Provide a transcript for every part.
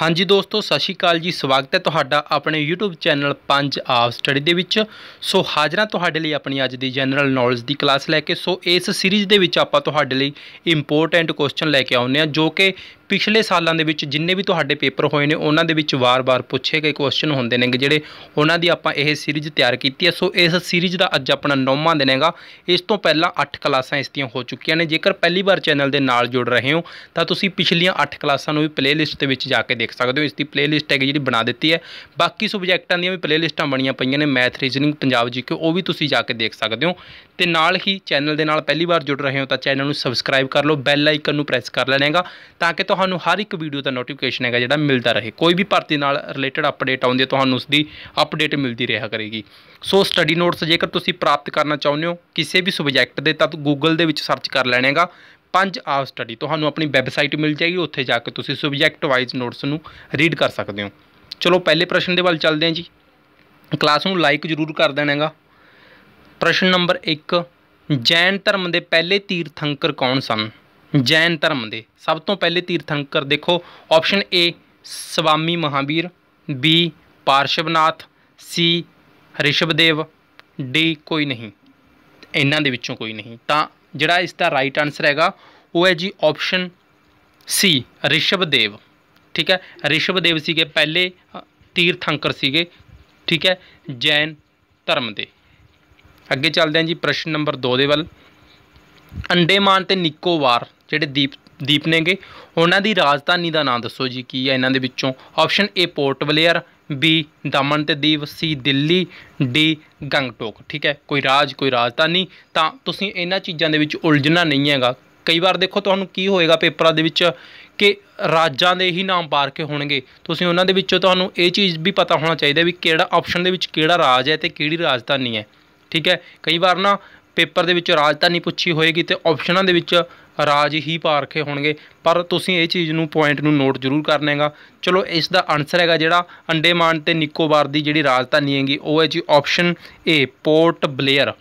ਹਾਂਜੀ ਦੋਸਤੋ ਸਤਿ ਸ਼੍ਰੀ ਅਕਾਲ ਜੀ ਸਵਾਗਤ ਹੈ ਤੁਹਾਡਾ ਆਪਣੇ YouTube ਚੈਨਲ ਪੰਜ ਆਫ ਸਟੱਡੀ ਦੇ ਵਿੱਚ ਸੋ ਹਾਜ਼ਰਾਂ ਤੁਹਾਡੇ ਲਈ ਆਪਣੀ ਅੱਜ ਦੀ ਜਨਰਲ ਨੌਲੇਜ ਦੀ ਕਲਾਸ ਲੈ ਕੇ ਸੋ ਇਸ ਸੀਰੀਜ਼ ਦੇ ਵਿੱਚ ਆਪਾਂ ਤੁਹਾਡੇ ਲਈ ਇੰਪੋਰਟੈਂਟ ਕੁਐਸਚਨ ਲੈ ਕੇ ਆਉਂਦੇ ਆ ਜੋ ਕਿ ਪਿਛਲੇ ਸਾਲਾਂ ਦੇ ਵਿੱਚ ਜਿੰਨੇ ਵੀ ਤੁਹਾਡੇ ਪੇਪਰ ਹੋਏ ਨੇ ਉਹਨਾਂ ਦੇ ਵਿੱਚ ਵਾਰ-ਵਾਰ ਪੁੱਛੇ ਗਏ ਕੁਐਸਚਨ ਹੁੰਦੇ ਨੇ ਜਿਹੜੇ ਉਹਨਾਂ ਦੀ ਆਪਾਂ ਇਹ ਸੀਰੀਜ਼ ਤਿਆਰ ਕੀਤੀ ਹੈ ਸੋ ਇਸ ਸੀਰੀਜ਼ ਦਾ ਅੱਜ ਆਪਣਾ 9ਵਾਂ ਦਿਨ ਹੈਗਾ ਇਸ ਤੋਂ ਪਹਿਲਾਂ 8 ਕਲਾਸਾਂ ਇਸ ਦੀਆਂ ਹੋ ਚੁੱਕੀਆਂ ਨੇ ਜੇਕਰ ਪਹਿਲੀ ਵਾਰ ਚੈਨਲ ਦੇ ਨਾਲ ਜੁੜ ਰਹੇ ਹੋ ਤਾਂ ਤੁਸੀਂ ਪਿਛਲੀਆਂ 8 ਕਲਾਸਾਂ ਨੂੰ ਵੀ ਪਲੇਲਿਸਟ ਦੇ ਵਿੱਚ ਜਾ ਕੇ ਦੇਖ ਸਕਦੇ ਹੋ ਇਸ ਦੀ ਪਲੇਲਿਸਟ ਹੈ ਜਿਹੜੀ ਬਣਾ ਦਿੱਤੀ ਹੈ ਬਾਕੀ ਸਬਜੈਕਟਾਂ ਦੀਆਂ ਵੀ ਪਲੇਲਿਸਟਾਂ ਬਣੀਆਂ ਪਈਆਂ ਨੇ ਮੈਥ ਰੀਜ਼ਨਿੰਗ ਪੰਜਾਬ ਜੀਕੇ ਉਹ ਵੀ ਤੁਸੀਂ ਜਾ ਕੇ ਦੇਖ ਸਕਦੇ ਹੋ ਤੇ ਨਾਲ ਹੀ ਚੈਨਲ ਦੇ ਨਾਲ ਪਹਿਲੀ ਵਾਰ ਜੁੜ ਰਹੇ ਹੋ ਤਾਂ ਚੈਨਲ ਨੂੰ ਸਬਸਕ੍ਰਾਈਬ ਕਰ ਲਓ ਬੈਲ ਆਈਕਨ ਨੂੰ ਪ੍ਰੈਸ ਕਰ ਹੈਗਾ ਤਾਂ ਕਿ ਤੁਹਾਨੂੰ ਤੁਹਾਨੂੰ ਹਰ ਇੱਕ ਵੀਡੀਓ ਦਾ ਨੋਟੀਫਿਕੇਸ਼ਨ ਹੈਗਾ ਜਿਹੜਾ ਮਿਲਦਾ ਰਹੇ ਕੋਈ ਵੀ ਭਰਤੀ ਨਾਲ ਰਿਲੇਟਡ ਅਪਡੇਟ ਆਉਂਦੀ ਹੈ ਤੁਹਾਨੂੰ ਉਸ ਦੀ ਅਪਡੇਟ ਮਿਲਦੀ ਰਿਹਾ ਕਰੇਗੀ ਸੋ ਸਟੱਡੀ ਨੋਟਸ ਜੇਕਰ ਤੁਸੀਂ ਪ੍ਰਾਪਤ ਕਰਨਾ ਚਾਹੁੰਦੇ ਹੋ ਕਿਸੇ ਵੀ ਸਬਜੈਕਟ ਦੇ ਤਾਂ ਗੂਗਲ ਦੇ ਵਿੱਚ ਸਰਚ ਕਰ ਲੈਣੇਗਾ ਪੰਜ ਆਵ ਸਟੱਡੀ ਤੁਹਾਨੂੰ ਆਪਣੀ ਵੈਬਸਾਈਟ ਮਿਲ ਜਾਏਗੀ ਉੱਥੇ ਜਾ ਕੇ ਤੁਸੀਂ ਸਬਜੈਕਟ ਵਾਈਜ਼ ਨੋਟਸ ਨੂੰ ਰੀਡ ਕਰ ਸਕਦੇ ਹੋ ਚਲੋ ਪਹਿਲੇ ਪ੍ਰਸ਼ਨ ਦੇ ਵੱਲ ਚੱਲਦੇ ਹਾਂ ਜੀ ਕਲਾਸ ਨੂੰ ਲਾਈਕ ਜ਼ਰੂਰ ਕਰ ਦੇਣਾ ਹੈਗਾ ਪ੍ਰਸ਼ਨ ਨੰਬਰ 1 ਜੈਨ ਧਰਮ ਦੇ ਪਹਿਲੇ ਤੀਰਥੰਕਰ ਕੌਣ ਸਨ ਜੈਨ ਧਰਮ ਦੇ ਸਭ ਤੋਂ ਪਹਿਲੇ ਤੀਰਥੰਕਰ ਦੇਖੋ option A Swami Mahavir B Parshvanath C Rishabhdev D ਕੋਈ ਨਹੀਂ ਇਹਨਾਂ ਦੇ ਵਿੱਚੋਂ ਕੋਈ ਨਹੀਂ ਤਾਂ ਜਿਹੜਾ ਇਸ ਦਾ ਰਾਈਟ ਆਨਸਰ ਹੈਗਾ ਉਹ ਹੈ ਜੀ ਆਪਸ਼ਨ ਸੀ ਰਿਸ਼ਭਦੇਵ ਠੀਕ ਹੈ ਰਿਸ਼ਭਦੇਵ ਸੀਗੇ ਪਹਿਲੇ ਤੀਰਥੰਕਰ ਸੀਗੇ ਠੀਕ ਹੈ ਜੈਨ ਧਰਮ ਦੇ ਅੱਗੇ ਚੱਲਦੇ ਹਾਂ ਜੀ ਪ੍ਰਸ਼ਨ ਨੰਬਰ 2 ਦੇ ਵੱਲ ਅੰਡੇਮਾਨ ਤੇ ਨਿਕੋਬਾਰ ਜਿਹੜੇ ਦੀਪ ਦੀਪ ਨੇਗੇ ਉਹਨਾਂ ਦੀ ਰਾਜਧਾਨੀ ਦਾ ਨਾਮ ਦੱਸੋ ਜੀ ਕੀ ਹੈ ਇਹਨਾਂ ਦੇ ਵਿੱਚੋਂ option A Port Blair B Daman ਤੇ ਦੀਪ ਸੀ ਦਿੱਲੀ ਡੀ ਗੰਗਟੋਕ ਠੀਕ ਹੈ ਕੋਈ ਰਾਜ ਕੋਈ ਰਾਜਧਾਨੀ ਤਾਂ ਤੁਸੀਂ ਇਹਨਾਂ ਚੀਜ਼ਾਂ ਦੇ ਵਿੱਚ ਉਲਝਣਾ ਨਹੀਂ ਹੈਗਾ ਕਈ ਵਾਰ ਦੇਖੋ ਤੁਹਾਨੂੰ ਕੀ ਹੋਏਗਾ ਪੇਪਰਾਂ ਦੇ ਵਿੱਚ ਕਿ ਰਾਜਾਂ ਦੇ ਹੀ ਨਾਮ ਪਾਰ ਕੇ ਹੋਣਗੇ ਤੁਸੀਂ ਉਹਨਾਂ ਦੇ ਵਿੱਚੋਂ ਤੁਹਾਨੂੰ ਇਹ ਚੀਜ਼ ਵੀ ਪਤਾ ਹੋਣਾ ਚਾਹੀਦਾ ਵੀ ਕਿਹੜਾ ਆਪਸ਼ਨ ਦੇ ਵਿੱਚ ਕਿਹੜਾ ਰਾਜ ਹੈ ਤੇ ਕਿਹੜੀ ਰਾਜਧਾਨੀ ਹੈ ਠੀਕ ਹੈ ਕਈ ਵਾਰ ਨਾ ਪੇਪਰ ਦੇ ਵਿੱਚ ਰਾਜਧਾਨੀ ਪੁੱਛੀ ਹੋਏਗੀ ਤੇ ਆਪਸ਼ਨਾਂ ਦੇ ਵਿੱਚ ਰਾਜ ਹੀ ਪਾਰਖੇ ਹੋਣਗੇ ਪਰ ਤੁਸੀਂ ਇਹ ਚੀਜ਼ ਨੂੰ ਪੁਆਇੰਟ ਨੂੰ ਨੋਟ ਜ਼ਰੂਰ ਕਰਨੇਗਾ ਚਲੋ ਇਸ ਦਾ ਆਨਸਰ ਹੈਗਾ ਜਿਹੜਾ ਅੰਡੇਮਾਨ ਤੇ ਨਿਕੋਬਾਰ ਦੀ ਜਿਹੜੀ ਰਾਜਧਾਨੀ ਹੈਗੀ ਉਹ ਹੈ ਜੀ ਆਪਸ਼ਨ ਏ ਪੋਰਟ ਬਲੇਅਰ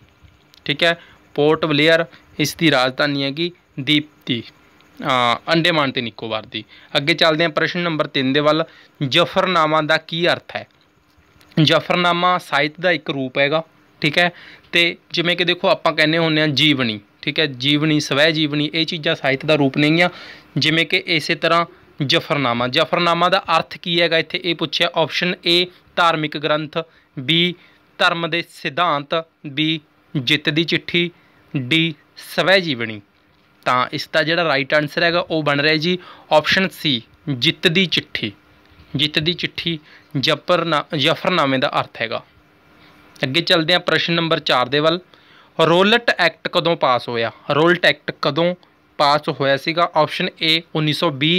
ਠੀਕ ਹੈ ਪੋਰਟ ਬਲੇਅਰ ਇਸ ਦੀ ਰਾਜਧਾਨੀ ਹੈਗੀ ਦੀਪਤੀ ਅੰਡੇਮਾਨ ਤੇ ਨਿਕੋਬਾਰ ਦੀ ਅੱਗੇ ਚੱਲਦੇ ਹਾਂ ਪ੍ਰਸ਼ਨ ਨੰਬਰ 3 ਦੇ ਵੱਲ ਜਫਰਨਾਮਾ ਦਾ ਕੀ ਅਰਥ ਹੈ ਜਫਰਨਾਮਾ ਸਾਹਿਤ ਦਾ ਇੱਕ ਰੂਪ ਹੈਗਾ ਠੀਕ ਹੈ ਤੇ ਜਿਵੇਂ ਕਿ ਦੇਖੋ ਆਪਾਂ ਕਹਿੰਦੇ ਹੁੰਦੇ ਆ ਜੀਵਨੀ ਠੀਕ ਹੈ ਜੀਵਨੀ ਸਵੈ ਜੀਵਨੀ ਇਹ ਚੀਜ਼ਾਂ ਸਾਹਿਤ ਦਾ ਰੂਪ ਨਹੀਂਆਂ ਜਿਵੇਂ ਕਿ ਇਸੇ ਤਰ੍ਹਾਂ ਜਫਰਨਾਮਾ ਜਫਰਨਾਮਾ ਦਾ ਅਰਥ ਕੀ ਹੈਗਾ ਇੱਥੇ ਇਹ ਪੁੱਛਿਆ ਆਪਸ਼ਨ ਏ ਧਾਰਮਿਕ ਗ੍ਰੰਥ ਬੀ ਧਰਮ ਦੇ ਸਿਧਾਂਤ ਬੀ ਜਿੱਤ ਦੀ ਚਿੱਠੀ ਡੀ ਸਵੈ ਜੀਵਨੀ ਤਾਂ ਇਸ ਦਾ ਜਿਹੜਾ ਰਾਈਟ ਆਨਸਰ ਹੈਗਾ ਉਹ ਬਣ ਰਿਹਾ ਜੀ ਆਪਸ਼ਨ ਸੀ ਜਿੱਤ ਦੀ ਚਿੱਠੀ ਜਿੱਤ ਦੀ ਚਿੱਠੀ ਜਫਰਨਾ ਜਫਰਨਾਮੇ ਦਾ ਅਰਥ ਹੈਗਾ ਅੱਗੇ ਚੱਲਦੇ ਹਾਂ ਪ੍ਰਸ਼ਨ ਨੰਬਰ 4 ਦੇ ਵੱਲ ਰੋਲਟ ਐਕਟ ਕਦੋਂ ਪਾਸ ਹੋਇਆ ਰੋਲਟ ਐਕਟ ਕਦੋਂ ਪਾਸ ਹੋਇਆ ਸੀਗਾ option A 1920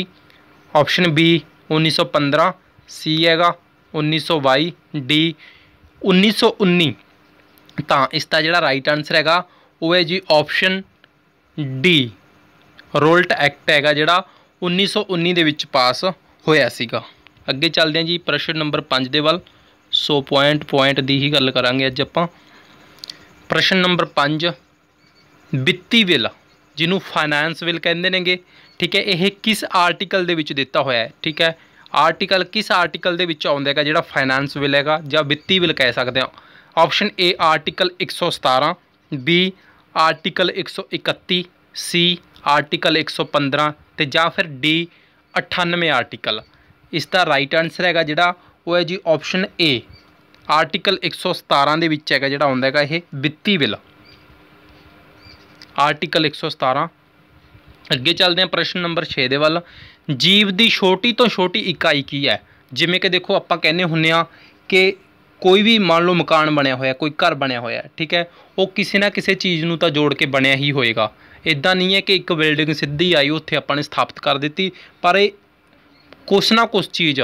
option B 1915 C ਹੈਗਾ 1922 ਡੀ 1919 ਤਾਂ ਇਸ ਦਾ ਜਿਹੜਾ ਰਾਈਟ ਆਨਸਰ ਹੈਗਾ ਉਹ ਹੈ ਜੀ ਆਪਸ਼ਨ ਡੀ ਰੋਲਟ ਐਕਟ ਹੈਗਾ ਜਿਹੜਾ 1919 ਦੇ ਵਿੱਚ ਪਾਸ ਹੋਇਆ ਸੀਗਾ ਅੱਗੇ ਚੱਲਦੇ ਹਾਂ ਜੀ ਪ੍ਰਸ਼ਨ ਨੰਬਰ 5 ਦੇ ਵੱਲ ਸੋ ਪੁਆਇੰਟ ਪੁਆਇੰਟ ਦੀ ਹੀ ਗੱਲ ਕਰਾਂਗੇ ਅੱਜ ਆਪਾਂ ਪ੍ਰਸ਼ਨ ਨੰਬਰ 5 ਵਿੱਤੀ ਬਿੱਲ ਜਿਹਨੂੰ ਫਾਈਨੈਂਸ ਬਿੱਲ ਕਹਿੰਦੇ ਨੇਗੇ ਠੀਕ ਹੈ ਇਹ ਕਿਸ ਆਰਟੀਕਲ ਦੇ ਵਿੱਚ ਦਿੱਤਾ ਹੋਇਆ ਹੈ ਠੀਕ ਹੈ ਆਰਟੀਕਲ ਕਿਸ ਆਰਟੀਕਲ ਦੇ ਵਿੱਚ ਆਉਂਦਾ ਹੈਗਾ ਜਿਹੜਾ ਫਾਈਨੈਂਸ ਬਿੱਲ ਹੈਗਾ ਜਾਂ ਵਿੱਤੀ ਬਿੱਲ ਕਹਿ ਸਕਦੇ ਹਾਂ option A article 117 B article 131 C article 115 ਤੇ ਜਾਂ ਫਿਰ ਡੀ 98 ਆਰਟੀਕਲ ਇਸ ਦਾ ਰਾਈਟ ਆਨਸਰ ਹੈਗਾ ਜਿਹੜਾ ਉਹ ਹੈ ਜੀ ਆਪਸ਼ਨ ਏ ਆਰਟੀਕਲ 117 ਦੇ ਵਿੱਚ ਹੈਗਾ ਜਿਹੜਾ ਆਉਂਦਾ ਹੈਗਾ ਇਹ ਵਿੱਤੀ ਬਿੱਲ ਆਰਟੀਕਲ 117 ਅੱਗੇ ਚੱਲਦੇ ਹਾਂ ਪ੍ਰਸ਼ਨ ਨੰਬਰ 6 ਦੇ ਵੱਲ ਜੀਵ ਦੀ ਛੋਟੀ ਤੋਂ ਛੋਟੀ ਇਕਾਈ ਕੀ ਹੈ ਜਿਵੇਂ ਕਿ ਦੇਖੋ ਆਪਾਂ ਕਹਿੰਦੇ ਹੁੰਨੇ ਆ ਕਿ ਕੋਈ ਵੀ ਮੰਨ ਲਓ ਮਕਾਨ ਬਣਿਆ ਹੋਇਆ ਕੋਈ ਘਰ ਬਣਿਆ ਹੋਇਆ ਠੀਕ ਹੈ ਉਹ ਕਿਸੇ ਨਾ ਕਿਸੇ ਚੀਜ਼ ਨੂੰ ਤਾਂ ਜੋੜ ਕੇ ਬਣਿਆ ਹੀ ਹੋਏਗਾ ਇਦਾਂ ਨਹੀਂ ਹੈ ਕਿ ਇੱਕ ਬਿਲਡਿੰਗ ਸਿੱਧੀ ਆਈ ਉੱਥੇ ਆਪਾਂ ਨੇ ਸਥਾਪਿਤ ਕਰ ਦਿੱਤੀ ਪਰ ਇਹ ਕੁਛ ਨਾ ਕੁਛ ਚੀਜ਼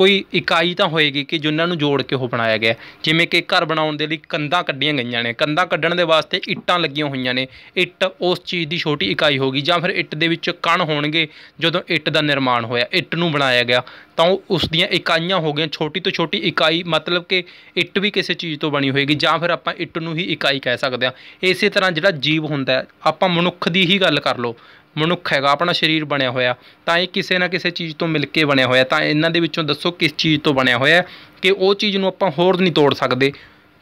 ਕੋਈ ਇਕਾਈ ਤਾਂ ਹੋਏਗੀ ਕਿ ਜਿਨ੍ਹਾਂ ਨੂੰ ਜੋੜ ਕੇ ਉਹ ਬਣਾਇਆ ਗਿਆ ਜਿਵੇਂ ਕਿ ਘਰ ਬਣਾਉਣ ਦੇ ਲਈ ਕੰਧਾਂ ਕੱਢੀਆਂ ਗਈਆਂ ਨੇ ਕੰਧਾਂ ਕੱਢਣ ਦੇ ਵਾਸਤੇ ਇੱਟਾਂ ਲੱਗੀਆਂ ਹੋਈਆਂ ਨੇ ਇੱਟ ਉਸ ਚੀਜ਼ ਦੀ ਛੋਟੀ ਇਕਾਈ ਹੋਗੀ ਜਾਂ ਫਿਰ ਇੱਟ ਦੇ ਵਿੱਚ ਕਣ ਹੋਣਗੇ ਜਦੋਂ ਇੱਟ ਦਾ ਨਿਰਮਾਣ ਹੋਇਆ ਇੱਟ ਨੂੰ ਬਣਾਇਆ ਗਿਆ ਤਾਂ ਉਸ ਦੀਆਂ ਇਕਾਈਆਂ ਹੋ ਗਈਆਂ ਛੋਟੀ ਤੋਂ ਛੋਟੀ ਇਕਾਈ ਮਤਲਬ ਕਿ ਇੱਟ ਵੀ ਕਿਸੇ ਚੀਜ਼ ਤੋਂ ਬਣੀ ਹੋਏਗੀ ਜਾਂ ਫਿਰ ਆਪਾਂ ਇੱਟ ਨੂੰ ਹੀ ਇਕਾਈ ਕਹਿ ਸਕਦੇ ਹਾਂ ਇਸੇ ਤਰ੍ਹਾਂ ਜਿਹੜਾ ਜੀਵ ਹੁੰਦਾ ਆਪਾਂ ਮਨੁੱਖ ਦੀ ਹੀ ਗੱਲ ਕਰ ਲਓ ਮਨੁੱਖ ਹੈਗਾ ਆਪਣਾ ਸਰੀਰ ਬਣਿਆ ਹੋਇਆ ਤਾਂ ਇਹ ਕਿਸੇ ਨਾ ਕਿਸੇ ਚੀਜ਼ ਤੋਂ ਮਿਲ ਕੇ ਬਣਿਆ ਹੋਇਆ ਤਾਂ ਇਹਨਾਂ ਦੇ ਵਿੱਚੋਂ ਦੱਸੋ ਕਿਸ ਚੀਜ਼ ਤੋਂ ਬਣਿਆ ਹੋਇਆ ਕਿ ਉਹ ਚੀਜ਼ ਨੂੰ ਆਪਾਂ ਹੋਰ ਨਹੀਂ ਤੋੜ ਸਕਦੇ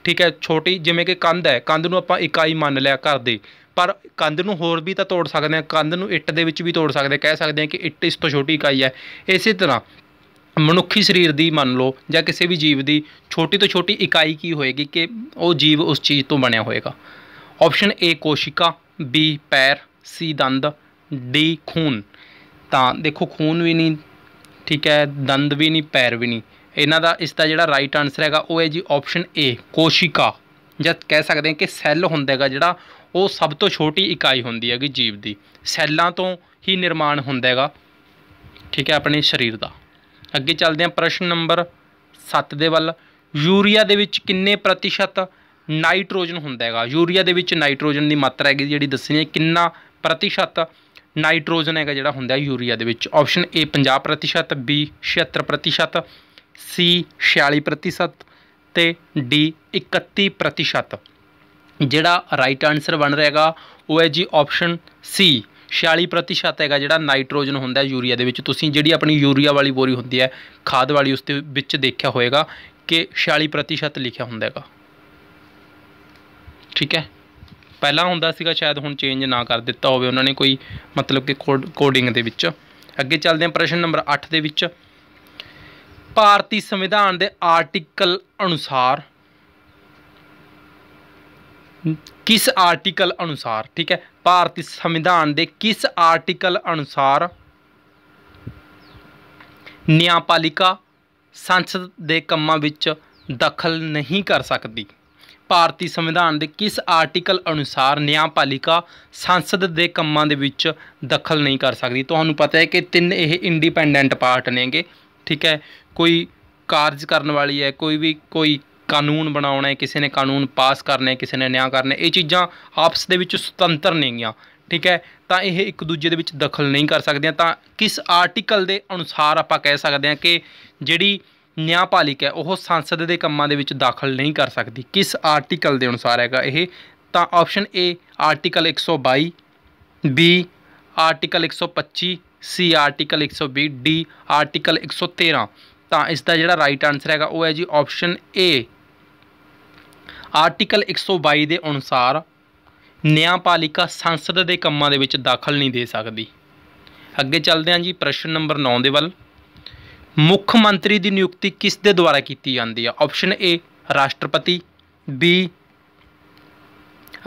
ਠੀਕ ਹੈ ਛੋਟੀ ਜਿਵੇਂ ਕਿ ਕੰਧ ਹੈ ਕੰਧ ਨੂੰ ਆਪਾਂ ਇਕਾਈ ਮੰਨ ਲਿਆ ਘਰ ਦੇ ਪਰ ਕੰਧ ਨੂੰ ਹੋਰ ਵੀ ਤਾਂ ਤੋੜ ਸਕਦੇ ਹਾਂ ਕੰਧ ਨੂੰ ਇੱਟ ਦੇ ਵਿੱਚ ਵੀ ਤੋੜ ਸਕਦੇ ਕਹਿ ਸਕਦੇ ਹਾਂ ਕਿ ਇੱਟ ਇਸ ਤੋਂ ਛੋਟੀ ਇਕਾਈ ਹੈ ਇਸੇ ਤਰ੍ਹਾਂ ਮਨੁੱਖੀ ਸਰੀਰ ਦੀ ਮੰਨ ਲਓ ਜਾਂ ਕਿਸੇ ਵੀ ਜੀਵ ਦੀ ਛੋਟੀ ਤੋਂ ਛੋਟੀ ਇਕਾਈ ਕੀ ਹੋਏਗੀ ਕਿ ਉਹ ਜੀਵ ਉਸ ਚੀਜ਼ ਤੋਂ ਬਣਿਆ ਹੋਏਗਾ ਆਪਸ਼ਨ ਏ ਕੋਸ਼ਿਕਾ ਬੀ ਪੈਰ ਸੀ ਦੰਦ ਡੀ ਖੂਨ ਤਾਂ ਦੇਖੋ ਖੂਨ ਵੀ ਨਹੀਂ ਠੀਕ ਹੈ ਦੰਦ ਵੀ ਨਹੀਂ ਪੈਰ ਵੀ ਨਹੀਂ ਇਹਨਾਂ ਦਾ ਇਸ ਦਾ ਜਿਹੜਾ ਰਾਈਟ ਆਨਸਰ ਹੈਗਾ ਉਹ ਹੈ ਜੀ ਆਪਸ਼ਨ ਏ ਕੋਸ਼ਿਕਾ ਜਦ ਕਹਿ ਸਕਦੇ ਹਾਂ ਕਿ ਸੈੱਲ ਹੁੰਦਾ ਹੈਗਾ ਜਿਹੜਾ ਉਹ ਸਭ ਤੋਂ ਛੋਟੀ ਇਕਾਈ ਹੁੰਦੀ ਹੈਗੀ ਜੀਵ ਦੀ ਸੈੱਲਾਂ ਤੋਂ ਹੀ ਨਿਰਮਾਣ ਹੁੰਦਾ ਹੈਗਾ ਠੀਕ ਹੈ ਆਪਣੇ ਸਰੀਰ ਦਾ ਅੱਗੇ ਚੱਲਦੇ ਹਾਂ ਪ੍ਰਸ਼ਨ ਨੰਬਰ 7 ਦੇ ਵੱਲ ਯੂਰੀਆ ਦੇ ਵਿੱਚ ਕਿੰਨੇ ਪ੍ਰਤੀਸ਼ਤ ਨਾਈਟ੍ਰੋਜਨ ਹੁੰਦਾ ਹੈਗਾ ਯੂਰੀਆ ਦੇ ਵਿੱਚ ਨਾਈਟ੍ਰੋਜਨ ਦੀ ਮਾਤਰਾ ਹੈਗੀ ਜਿਹੜੀ ਦੱਸਣੀ ਹੈ ਕਿੰਨਾ ਪ੍ਰਤੀਸ਼ਤ ਨਾਈਟ੍ਰੋਜਨ ਹੈਗਾ ਜਿਹੜਾ ਹੁੰਦਾ ਯੂਰੀਆ ਦੇ ਵਿੱਚ ਆਪਸ਼ਨ ਏ 50% ਬੀ 76% ਸੀ 46% ਤੇ ਡੀ 31% ਜਿਹੜਾ ਰਾਈਟ ਆਨਸਰ ਬਣ ਰਿਹਾਗਾ ਉਹ ਹੈ ਜੀ ਆਪਸ਼ਨ ਸੀ 46% ਹੈਗਾ ਜਿਹੜਾ ਨਾਈਟ੍ਰੋਜਨ ਹੁੰਦਾ ਯੂਰੀਆ ਦੇ ਵਿੱਚ ਤੁਸੀਂ ਜਿਹੜੀ ਆਪਣੀ ਯੂਰੀਆ ਵਾਲੀ ਬੋਰੀ ਹੁੰਦੀ ਹੈ ਖਾਦ ਵਾਲੀ ਉਸ ਦੇ ਵਿੱਚ ਦੇਖਿਆ ਹੋਏਗਾ ਕਿ 46% ਲਿਖਿਆ ਹੁੰਦਾ ਹੈਗਾ ਠੀਕ ਹੈ ਪਹਿਲਾਂ ਹੁੰਦਾ ਸੀਗਾ ਸ਼ਾਇਦ ਹੁਣ ਚੇਂਜ ਨਾ ਕਰ ਦਿੱਤਾ ਹੋਵੇ ਉਹਨਾਂ ਨੇ ਕੋਈ ਮਤਲਬ ਕਿ ਕੋਡਿੰਗ ਦੇ ਵਿੱਚ ਅੱਗੇ ਚੱਲਦੇ ਹਾਂ ਪ੍ਰਸ਼ਨ ਨੰਬਰ 8 ਦੇ ਵਿੱਚ ਭਾਰਤੀ ਸੰਵਿਧਾਨ ਦੇ ਆਰਟੀਕਲ ਅਨੁਸਾਰ ਕਿਸ ਆਰਟੀਕਲ ਅਨੁਸਾਰ ਠੀਕ ਹੈ ਭਾਰਤੀ ਸੰਵਿਧਾਨ ਦੇ ਕਿਸ ਆਰਟੀਕਲ ਅਨੁਸਾਰ ਨਿਆਂਪਾਲਿਕਾ ਸੰਸਦ ਦੇ ਕੰਮਾਂ ਵਿੱਚ ਦਖਲ ਨਹੀਂ ਕਰ ਸਕਦੀ ਭਾਰਤੀ ਸੰਵਿਧਾਨ ਦੇ ਕਿਸ ਆਰਟੀਕਲ ਅਨੁਸਾਰ ਨਿਆਂਪਾਲਿਕਾ ਸੰਸਦ ਦੇ ਕੰਮਾਂ ਦੇ ਵਿੱਚ ਦਖਲ ਨਹੀਂ ਕਰ ਸਕਦੀ ਤੁਹਾਨੂੰ ਪਤਾ ਹੈ ਕਿ ਤਿੰਨ ਇਹ ਇੰਡੀਪੈਂਡੈਂਟ ਪਾਰਟ ਨੇਗੇ ਠੀਕ ਹੈ ਕੋਈ ਕਾਰਜ ਕਰਨ ਵਾਲੀ ਹੈ ਕੋਈ ਵੀ ਕੋਈ ਕਾਨੂੰਨ ਬਣਾਉਣਾ ਹੈ ਕਿਸੇ ਨੇ ਕਾਨੂੰਨ ਪਾਸ ਕਰਨਾ ਹੈ ਕਿਸੇ ਨੇ ਨਿਆਂ ਕਰਨਾ ਇਹ ਚੀਜ਼ਾਂ ਆਪਸ ਦੇ ਵਿੱਚ ਸੁਤੰਤਰ ਨੇਗੀਆਂ ਠੀਕ ਹੈ ਤਾਂ ਇਹ ਇੱਕ ਦੂਜੇ ਦੇ ਵਿੱਚ ਦਖਲ ਨਹੀਂ ਕਰ ਸਕਦੇ ਤਾਂ ਕਿਸ ਆਰਟੀਕਲ ਦੇ ਅਨੁਸਾਰ ਆਪਾਂ ਕਹਿ ਸਕਦੇ ਹਾਂ ਕਿ ਜਿਹੜੀ ਨਿਆਂਪਾਲਿਕ ਹੈ ਉਹ ਸੰਸਦ ਦੇ ਕੰਮਾਂ ਦੇ ਵਿੱਚ ਦਾਖਲ ਨਹੀਂ ਕਰ ਸਕਦੀ ਕਿਸ ਆਰਟੀਕਲ ਦੇ ਅਨੁਸਾਰ ਹੈਗਾ ਇਹ ਤਾਂ option A article 122 B article 125 C article 120 D article 113 ਤਾਂ ਇਸ ਦਾ ਜਿਹੜਾ ਰਾਈਟ ਆਨਸਰ ਹੈਗਾ ਉਹ ਹੈ ਜੀ ਆਪਸ਼ਨ ਏ ਆਰਟੀਕਲ 122 ਦੇ ਅਨੁਸਾਰ ਨਿਆਂਪਾਲਿਕਾ ਸੰਸਦ ਦੇ ਕੰਮਾਂ ਦੇ ਵਿੱਚ ਦਾਖਲ ਨਹੀਂ ਦੇ ਸਕਦੀ ਅੱਗੇ ਚੱਲਦੇ ਹਾਂ ਜੀ ਪ੍ਰਸ਼ਨ ਨੰਬਰ 9 ਦੇ ਵੱਲ ਮੁੱਖ ਮੰਤਰੀ ਦੀ ਨਿਯੁਕਤੀ ਕਿਸ ਦੇ ਦੁਆਰਾ ਕੀਤੀ ਜਾਂਦੀ ਹੈ ਆਪਸ਼ਨ ਏ ਰਾਸ਼ਟਰਪਤੀ ਬੀ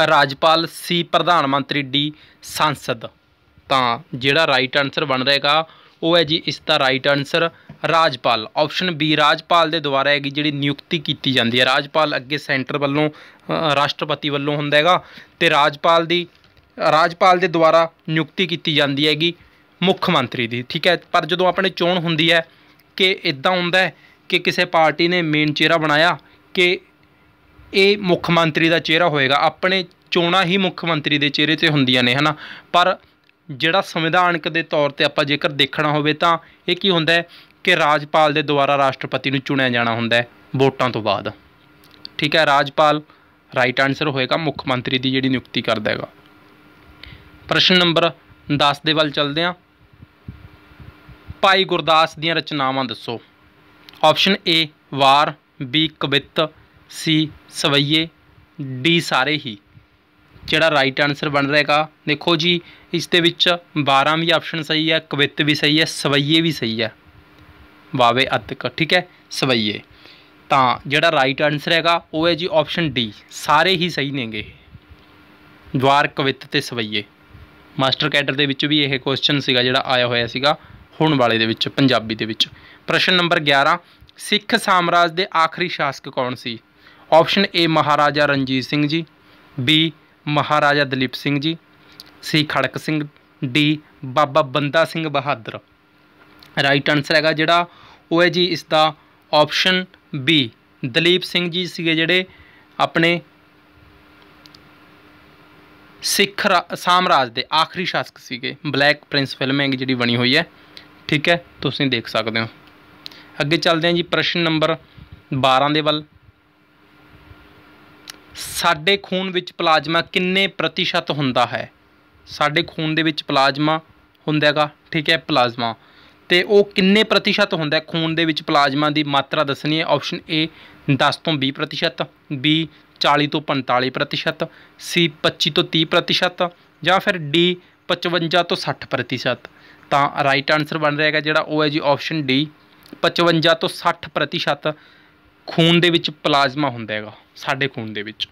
ਰਾਜਪਾਲ ਸੀ ਪ੍ਰਧਾਨ ਮੰਤਰੀ ਡੀ ਸੰਸਦ ਤਾਂ ਜਿਹੜਾ ਰਾਈਟ ਆਨਸਰ ਬਣ ਰਹੇਗਾ ਉਹ ਹੈ ਜੀ ਇਸ ਦਾ ਰਾਈਟ ਆਨਸਰ ਰਾਜਪਾਲ ਆਪਸ਼ਨ ਬੀ ਰਾਜਪਾਲ ਦੇ ਦੁਆਰਾ ਹੈਗੀ ਜਿਹੜੀ ਨਿਯੁਕਤੀ ਕੀਤੀ ਜਾਂਦੀ ਹੈ ਰਾਜਪਾਲ ਅੱਗੇ ਸੈਂਟਰ ਵੱਲੋਂ ਰਾਸ਼ਟਰਪਤੀ ਵੱਲੋਂ ਹੁੰਦਾ ਹੈਗਾ ਤੇ ਰਾਜਪਾਲ ਦੀ ਰਾਜਪਾਲ ਦੇ ਦੁਆਰਾ ਨਿਯੁਕਤੀ ਕੀਤੀ ਜਾਂਦੀ ਹੈਗੀ ਮੁੱਖ ਮੰਤਰੀ ਦੀ ਠੀਕ ਹੈ ਪਰ ਜਦੋਂ ਆਪਣੇ ਚੋਣ ਹੁੰਦੀ ਹੈ ਕਿ ਇਦਾਂ ਹੁੰਦਾ ਕਿ ਕਿਸੇ ਪਾਰਟੀ ਨੇ ਮੇਨ ਚਿਹਰਾ ਬਣਾਇਆ ਕਿ ਇਹ ਮੁੱਖ ਮੰਤਰੀ ਦਾ ਚਿਹਰਾ ਹੋਏਗਾ ਆਪਣੇ ਚੋਣਾਂ ਹੀ ਮੁੱਖ ਮੰਤਰੀ ਦੇ ਚਿਹਰੇ ਤੇ ਹੁੰਦੀਆਂ ਨੇ ਹਨਾ ਪਰ ਜਿਹੜਾ ਸੰਵਿਧਾਨਕ ਦੇ ਤੌਰ ਤੇ ਆਪਾਂ ਜੇਕਰ ਦੇਖਣਾ ਹੋਵੇ ਤਾਂ ਇਹ ਕੀ ਹੁੰਦਾ ਹੈ ਕਿ ਰਾਜਪਾਲ ਦੇ ਦੁਆਰਾ ਰਾਸ਼ਟਰਪਤੀ ਨੂੰ ਚੁਣਿਆ ਜਾਣਾ ਹੁੰਦਾ ਹੈ ਵੋਟਾਂ ਤੋਂ ਬਾਅਦ ਠੀਕ ਹੈ ਰਾਜਪਾਲ ਰਾਈਟ ਆਨਸਰ ਹੋਏਗਾ ਮੁੱਖ ਮੰਤਰੀ ਦੀ ਜਿਹੜੀ ਨਿਯੁਕਤੀ ਕਰਦਾ ਹੈਗਾ ਪ੍ਰਸ਼ਨ ਨੰਬਰ 10 ਦੇ ਵੱਲ ਚੱਲਦੇ ਹਾਂ ਭਾਈ ਗੁਰਦਾਸ ਦੀਆਂ ਰਚਨਾਵਾਂ ਦੱਸੋ ਆਪਸ਼ਨ ਏ ਵਾਰ ਬੀ ਕਵਿਤ ਸੀ ਸਵਈਏ ਡੀ ਸਾਰੇ ਹੀ ਜਿਹੜਾ ਰਾਈਟ ਆਨਸਰ ਬਣ ਰਹੇਗਾ ਦੇਖੋ ਜੀ ਇਸ ਦੇ ਵਿੱਚ 12 ਵੀ ਆਪਸ਼ਨ ਸਹੀ ਹੈ ਕਵਿਤ ਵੀ ਸਹੀ ਹੈ ਸਵਈਏ ਵੀ ਸਹੀ ਹੈ ਵਾਵੇ ਅਤਕ ਠੀਕ ਹੈ ਸਵਈਏ ਤਾਂ ਜਿਹੜਾ ਰਾਈਟ ਆਨਸਰ ਹੈਗਾ ਉਹ ਹੈ ਜੀ ਆਪਸ਼ਨ ਡੀ ਸਾਰੇ ਹੀ ਸਹੀ ਨੇਗੇ ਦਵਾਰ ਕਵਿਤ ਤੇ ਸਵਈਏ ਮਾਸਟਰ ਕੈਡਰ ਦੇ ਵਿੱਚ ਵੀ ਇਹ ਕੁਐਸਚਨ ਸੀਗਾ ਜਿਹੜਾ ਆਇਆ ਹੋਇਆ ਸੀਗਾ ਹੋਣ ਵਾਲੇ ਦੇ ਵਿੱਚ ਪੰਜਾਬੀ ਦੇ ਵਿੱਚ ਪ੍ਰਸ਼ਨ ਨੰਬਰ 11 ਸਿੱਖ ਸਾਮਰਾਜ ਦੇ ਆਖਰੀ ਸ਼ਾਸਕ ਕੌਣ ਸੀ option A Maharaja Ranjit Singh ji B Maharaja Dalip Singh ਜੀ ਸੀ ਖੜਕ ਸਿੰਘ ਡੀ ਬਾਬਾ ਬੰਦਾ ਸਿੰਘ ਬਹਾਦਰ ਰਾਈਟ ਆਨਸਰ ਹੈਗਾ ਜਿਹੜਾ ਉਹ ਹੈ ਜੀ ਇਸ ਦਾ ਆਪਸ਼ਨ ਬੀ ਦਲੀਪ ਸਿੰਘ ਜੀ ਸੀਗੇ ਜਿਹੜੇ ਆਪਣੇ ਸਿੱਖ ਸਾਮਰਾਜ ਦੇ ਆਖਰੀ ਸ਼ਾਸਕ ਸੀਗੇ ਬਲੈਕ ਪ੍ਰਿੰਸ ਫਿਲਮ ਹੈ ਜਿਹੜੀ ਬਣੀ ਹੋਈ ਹੈ ਠੀਕ ਹੈ ਤੁਸੀਂ ਦੇਖ ਸਕਦੇ ਹੋ ਅੱਗੇ ਚੱਲਦੇ ਹਾਂ ਜੀ ਪ੍ਰਸ਼ਨ ਨੰਬਰ 12 ਦੇ ਵੱਲ ਸਾਡੇ ਖੂਨ ਵਿੱਚ ਪਲਾਜ਼ਮਾ ਕਿੰਨੇ ਪ੍ਰਤੀਸ਼ਤ ਹੁੰਦਾ ਹੈ ਸਾਡੇ ਖੂਨ ਦੇ ਵਿੱਚ ਪਲਾਜ਼ਮਾ ਹੁੰਦਾਗਾ ਠੀਕ ਹੈ ਪਲਾਜ਼ਮਾ ਤੇ ਉਹ ਕਿੰਨੇ ਪ੍ਰਤੀਸ਼ਤ ਹੁੰਦਾ ਖੂਨ ਦੇ ਵਿੱਚ ਪਲਾਜ਼ਮਾ ਦੀ ਮਾਤਰਾ ਦੱਸਣੀ ਹੈ ਆਪਸ਼ਨ ਏ 10 ਤੋਂ 20 ਪ੍ਰਤੀਸ਼ਤ ਬੀ 40 ਤੋਂ 45 ਪ੍ਰਤੀਸ਼ਤ ਸੀ 25 ਤੋਂ 30 ਪ੍ਰਤੀਸ਼ਤ ਜਾਂ ਫਿਰ ਡੀ 55 ਤੋਂ 60 ਪ੍ਰਤੀਸ਼ਤ ਤਾਂ ਰਾਈਟ ਆਨਸਰ ਬਣ ਰਿਹਾ ਜਿਹੜਾ ਉਹ ਹੈ ਜੀ ਆਪਸ਼ਨ ਡੀ 55 ਤੋਂ 60% ਖੂਨ ਦੇ ਵਿੱਚ ਪਲਾਜ਼ਮਾ ਹੁੰਦਾ ਹੈਗਾ ਸਾਡੇ ਖੂਨ ਦੇ ਵਿੱਚ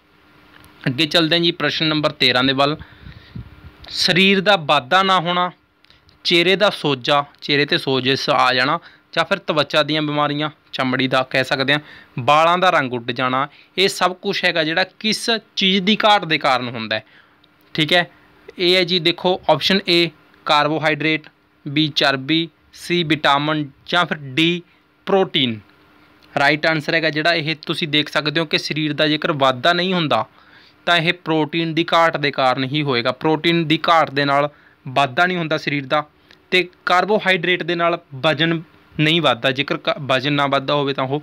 ਅੱਗੇ ਚੱਲਦੇ ਹਾਂ ਜੀ ਪ੍ਰਸ਼ਨ ਨੰਬਰ 13 ਦੇ ਵੱਲ ਸਰੀਰ ਦਾ ਬਾਦਾ ਨਾ ਹੋਣਾ ਚਿਹਰੇ ਦਾ ਸੋਜਾ ਚਿਹਰੇ ਤੇ ਸੋਜਿਸ ਆ ਜਾਣਾ ਜਾਂ ਫਿਰ ਤਵਚਾ ਦੀਆਂ ਬਿਮਾਰੀਆਂ ਚਮੜੀ ਦਾ ਕਹਿ ਸਕਦੇ ਆ ਬਾਲਾਂ ਦਾ ਰੰਗ ਉੱਡ ਜਾਣਾ ਇਹ ਸਭ ਕੁਝ ਹੈਗਾ ਜਿਹੜਾ ਕਿਸ ਚੀਜ਼ ਦੀ ਘਾਟ ਦੇ ਕਾਰਨ ਹੁੰਦਾ ਹੈ ਠੀਕ ਹੈ ਇਹ ਹੈ ਜੀ ਦੇਖੋ ਆਪਸ਼ਨ ਏ ਕਾਰਬੋਹਾਈਡਰੇਟ ਬੀ ਚਰਬੀ ਸੀ ਵਿਟਾਮਿਨ ਜਾਂ ਫਿਰ ਡੀ ਪ੍ਰੋਟੀਨ ਰਾਈਟ ਆਨਸਰ ਹੈਗਾ ਜਿਹੜਾ ਇਹ ਤੁਸੀਂ ਦੇਖ ਸਕਦੇ ਹੋ ਕਿ ਸਰੀਰ ਦਾ ਜੇਕਰ ਵਾਧਾ ਨਹੀਂ ਹੁੰਦਾ ਤਾਂ ਇਹ ਪ੍ਰੋਟੀਨ ਦੀ ਘਾਟ ਦੇ ਕਾਰਨ ਹੀ ਹੋਏਗਾ ਪ੍ਰੋਟੀਨ ਦੀ ਘਾਟ ਦੇ ਨਾਲ ਵਾਧਾ ਨਹੀਂ ਹੁੰਦਾ ਸਰੀਰ ਦਾ ਤੇ ਕਾਰਬੋਹਾਈਡਰੇਟ ਦੇ ਨਾਲ ਵਜਨ ਨਹੀਂ ਵਧਦਾ ਜੇਕਰ ਵਜਨ ਨਾ ਵਧਦਾ ਹੋਵੇ ਤਾਂ ਉਹ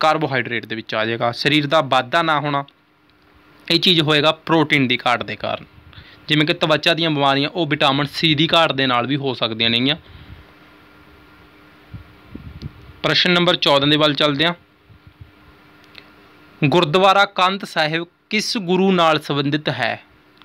ਕਾਰਬੋਹਾਈਡਰੇਟ ਦੇ ਵਿੱਚ ਆ ਜਾਏਗਾ ਸਰੀਰ ਦਾ ਵਾਧਾ ਨਾ ਹੋਣਾ ਇਹ ਚੀਜ਼ ਹੋਏਗਾ ਪ੍ਰੋਟੀਨ ਦੀ ਘਾਟ ਦੇ ਕਾਰਨ ਜਿਵੇਂ ਕਿ ਤਵਚਾ ਦੀਆਂ ਬਿਮਾਰੀਆਂ ਉਹ ਵਿਟਾਮਿਨ ਸੀ ਦੀ ਘਾਟ ਦੇ ਨਾਲ ਵੀ ਹੋ ਸਕਦੀਆਂ ਨੇਗੀਆਂ ਪ੍ਰਸ਼ਨ ਨੰਬਰ 14 ਦੇ ਵੱਲ ਚੱਲਦੇ ਹਾਂ ਗੁਰਦੁਆਰਾ ਕੰਧ ਸਾਹਿਬ ਕਿਸ ਗੁਰੂ ਨਾਲ ਸੰਬੰਧਿਤ ਹੈ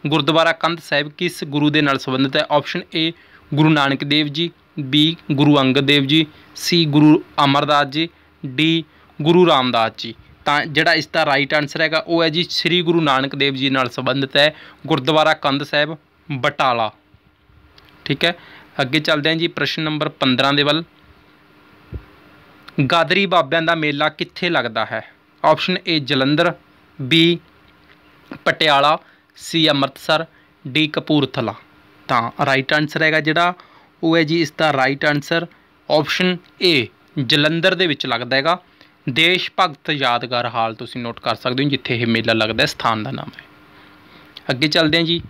ਗੁਰਦੁਆਰਾ ਕੰਧ ਸਾਹਿਬ ਕਿਸ ਗੁਰੂ ਦੇ ਨਾਲ ਸੰਬੰਧਿਤ ਹੈ ਆਪਸ਼ਨ ਏ ਗੁਰੂ ਨਾਨਕ ਦੇਵ ਜੀ ਬੀ ਗੁਰੂ ਅੰਗਦ ਦੇਵ ਜੀ ਸੀ ਗੁਰੂ ਅਮਰਦਾਸ ਜੀ ਡੀ ਗੁਰੂ ਰਾਮਦਾਸ ਜੀ ਤਾਂ ਜਿਹੜਾ ਇਸ ਦਾ ਰਾਈਟ ਆਨਸਰ ਹੈਗਾ ਉਹ ਹੈ ਜੀ ਸ੍ਰੀ ਗੁਰੂ ਨਾਨਕ ਦੇਵ ਜੀ ਨਾਲ ਸੰਬੰਧਿਤ ਹੈ ਗੁਰਦੁਆਰਾ ਕੰਧ ਸਾਹਿਬ ਬਟਾਲਾ ਠੀਕ ਹੈ ਅੱਗੇ ਚੱਲਦੇ ਹਾਂ ਜੀ ਪ੍ਰਸ਼ਨ ਨੰਬਰ 15 ਦੇ ਵੱਲ ਗਾਦਰੀ ਬਾਬਿਆਂ ਦਾ ਮੇਲਾ ਕਿੱਥੇ ਲੱਗਦਾ ਹੈ option A Jalandhar B Patiala C Amritsar D Kapurthala ਤਾਂ ਰਾਈਟ ਆਨਸਰ ਹੈਗਾ ਜਿਹੜਾ ਉਹ ਹੈ ਜੀ ਇਸ ਦਾ right answer option A Jalandhar ਦੇ ਵਿੱਚ ਲੱਗਦਾ ਹੈਗਾ ਦੇਸ਼ ਭਗਤ ਯਾਦਗਾਰ ਹਾਲ ਤੁਸੀਂ ਨੋਟ ਕਰ ਸਕਦੇ ਹੋ ਜਿੱਥੇ ਇਹ ਮੇਲਾ ਲੱਗਦਾ ਹੈ ਸਥਾਨ ਦਾ ਨਾਮ ਹੈ ਅੱਗੇ ਚੱਲਦੇ ਹਾਂ ਜੀ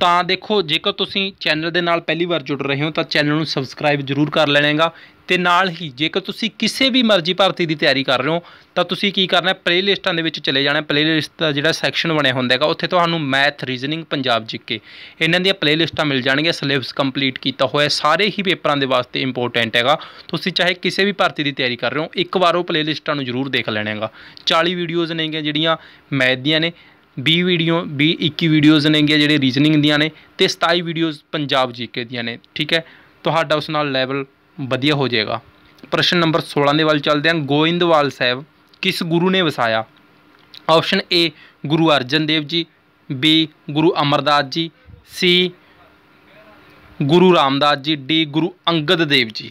ਤਾਂ ਦੇਖੋ ਜੇਕਰ ਤੁਸੀਂ ਚੈਨਲ ਦੇ ਨਾਲ ਪਹਿਲੀ ਵਾਰ ਜੁੜ ਰਹੇ ਹੋ ਤਾਂ ਚੈਨਲ ਨੂੰ ਸਬਸਕ੍ਰਾਈਬ ਜ਼ਰੂਰ ਕਰ ਲੈਣਾਗਾ ਤੇ ਨਾਲ ਹੀ ਜੇਕਰ ਤੁਸੀਂ ਕਿਸੇ ਵੀ ਮਰਜ਼ੀ ਭਰਤੀ ਦੀ ਤਿਆਰੀ ਕਰ ਰਹੇ ਹੋ ਤਾਂ ਤੁਸੀਂ ਕੀ ਕਰਨਾ ਹੈ ਪਲੇ ਲਿਸਟਾਂ ਦੇ ਵਿੱਚ ਚਲੇ ਜਾਣਾ ਪਲੇ ਲਿਸਟ ਦਾ ਜਿਹੜਾ ਸੈਕਸ਼ਨ ਬਣਿਆ ਹੁੰਦਾ ਹੈਗਾ ਉੱਥੇ ਤੁਹਾਨੂੰ ਮੈਥ ਰੀਜ਼ਨਿੰਗ ਪੰਜਾਬ ਜੀਕੇ ਇਹਨਾਂ ਦੀਆਂ ਪਲੇ ਲਿਸਟਾਂ ਮਿਲ ਜਾਣਗੀਆਂ ਸਿਲੇਬਸ ਕੰਪਲੀਟ ਕੀਤਾ ਹੋਇਆ ਸਾਰੇ ਹੀ ਪੇਪਰਾਂ ਦੇ ਵਾਸਤੇ ਇੰਪੋਰਟੈਂਟ ਹੈਗਾ ਤੁਸੀਂ ਚਾਹੇ ਕਿਸੇ ਵੀ ਭਰਤੀ ਦੀ ਤਿਆਰੀ ਕਰ ਰਹੇ ਹੋ ਇੱਕ ਵਾਰ ਉਹ ਪਲੇ ਲਿਸਟਾਂ ਨੂੰ ਜ਼ਰੂਰ ਦੇਖ ਲੈਣਾ ਹੈਗਾ 40 ਵੀਡੀਓਜ਼ ਨੇਗੀਆਂ ਜਿਹੜੀਆਂ ਮੈਥ ਦੀਆਂ ਨੇ 20 ਵੀਡੀਓ 20 21 ਵੀਡੀਓਜ਼ ਨੇਗੀਆਂ ਜਿਹੜੇ ਰੀਜ਼ਨਿੰਗ ਦੀਆਂ ਨੇ ਤੇ 27 ਵੀਡੀਓਜ਼ ਪੰਜਾਬ ਜੀਕੇ ਦੀਆਂ ਨੇ ਠੀਕ ਹੈ ਤੁਹਾਡਾ ਉਸ ਨਾਲ ਲੈਵਲ ਵਧੀਆ ਹੋ ਜਾਏਗਾ ਪ੍ਰਸ਼ਨ ਨੰਬਰ 16 ਦੇ ਵੱਲ ਚੱਲਦੇ ਹਾਂ ਗੋਇੰਦਵਾਲ ਸਾਹਿਬ ਕਿਸ ਗੁਰੂ ਨੇ ਵਸਾਇਆ ਆਪਸ਼ਨ ਏ ਗੁਰੂ ਅਰਜਨ ਦੇਵ ਜੀ ਬੀ ਗੁਰੂ ਅਮਰਦਾਸ ਜੀ ਸੀ ਗੁਰੂ ਰਾਮਦਾਸ ਜੀ ਡੀ ਗੁਰੂ ਅੰਗਦ ਦੇਵ ਜੀ